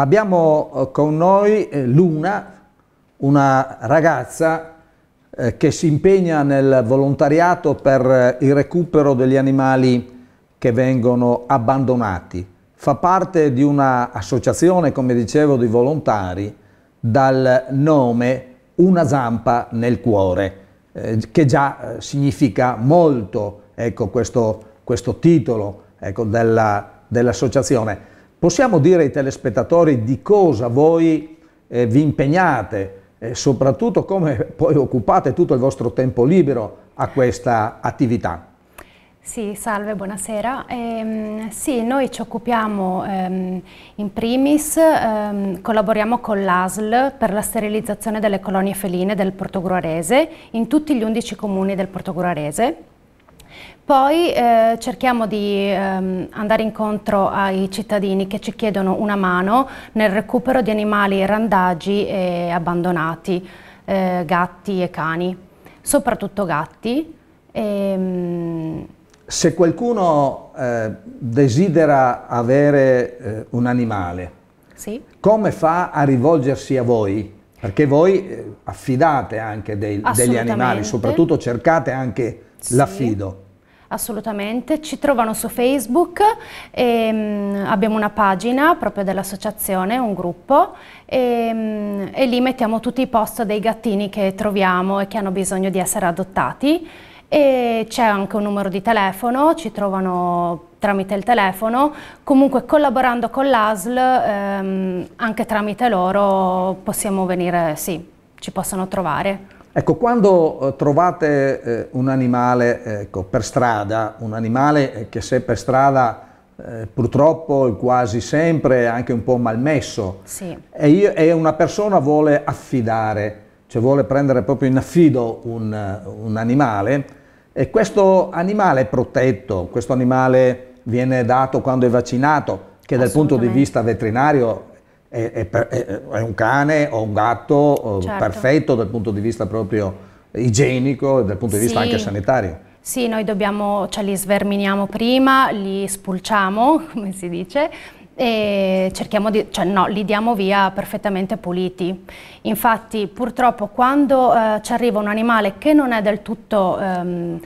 Abbiamo eh, con noi eh, Luna, una ragazza eh, che si impegna nel volontariato per il recupero degli animali che vengono abbandonati. Fa parte di un'associazione, come dicevo, di volontari dal nome Una zampa nel cuore, che già significa molto ecco, questo, questo titolo ecco, dell'associazione. Dell Possiamo dire ai telespettatori di cosa voi eh, vi impegnate, e eh, soprattutto come poi occupate tutto il vostro tempo libero a questa attività? Sì, salve, buonasera. Eh, sì, noi ci occupiamo ehm, in primis, ehm, collaboriamo con l'ASL per la sterilizzazione delle colonie feline del Portogruarese in tutti gli 11 comuni del Portogruarese. Poi eh, cerchiamo di ehm, andare incontro ai cittadini che ci chiedono una mano nel recupero di animali randagi e abbandonati, eh, gatti e cani, soprattutto gatti. E, ehm, Se qualcuno eh, desidera avere eh, un animale, sì? come fa a rivolgersi a voi? Perché voi eh, affidate anche dei, degli animali, soprattutto cercate anche sì. l'affido. Assolutamente, ci trovano su Facebook, e, ehm, mh, abbiamo una pagina proprio dell'associazione, un gruppo e, ehm, mh, e lì mettiamo tutti i post dei gattini che troviamo e che hanno bisogno di essere adottati e c'è anche un numero di telefono, ci trovano tramite il telefono, comunque collaborando con l'ASL ehm, anche tramite loro possiamo venire, sì, ci possono trovare. Ecco, quando eh, trovate eh, un animale ecco, per strada, un animale eh, che se per strada eh, purtroppo quasi sempre è anche un po' malmesso sì. e, io, e, una persona vuole affidare, cioè vuole prendere proprio in affido un, un animale, e questo animale è protetto, questo animale viene dato quando è vaccinato, che dal punto di vista veterinario è, è, è un cane o un gatto certo. perfetto dal punto di vista proprio igienico e dal punto di sì. vista anche sanitario. Sì, noi dobbiamo, cioè li sverminiamo prima, li spulciamo, come si dice, e cerchiamo di, cioè no, li diamo via perfettamente puliti. Infatti purtroppo quando eh, ci arriva un animale che non è del tutto ehm,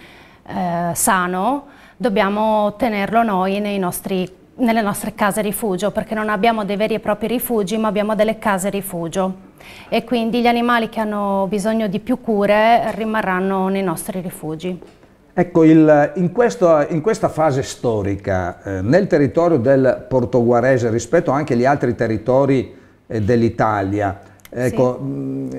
eh, sano, dobbiamo tenerlo noi nei nostri nelle nostre case rifugio perché non abbiamo dei veri e propri rifugi ma abbiamo delle case rifugio e quindi gli animali che hanno bisogno di più cure rimarranno nei nostri rifugi. Ecco, il, in, questo, in, questa fase storica, eh, nel territorio del Portoguarese rispetto anche agli altri territori eh, dell'Italia, ecco, sì. mh,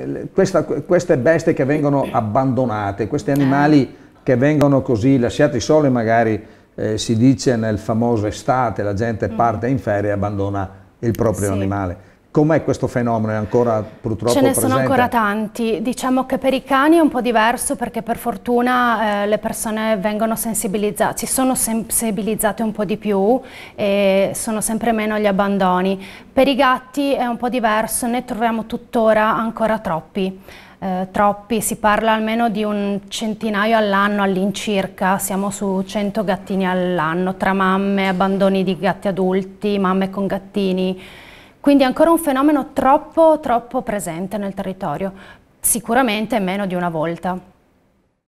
mm, questa, queste bestie che vengono abbandonate, questi animali eh. che vengono così lasciati soli, magari eh, si dice nel famoso estate, la gente mm. parte in ferie e abbandona il proprio sì. animale. Com'è questo fenomeno? È ancora purtroppo Ce ne presente? sono ancora tanti. Diciamo che per i cani è un po' diverso perché per fortuna eh, le persone vengono sensibilizzate, si sono sensibilizzate un po' di più e sono sempre meno gli abbandoni. Per i gatti è un po' diverso, ne troviamo tuttora ancora troppi. Eh, troppi, si parla almeno di un centinaio all'anno all'incirca, siamo su 100 gattini all'anno, tra mamme, abbandoni di gatti adulti, mamme con gattini, quindi è ancora un fenomeno troppo, troppo presente nel territorio, sicuramente meno di una volta.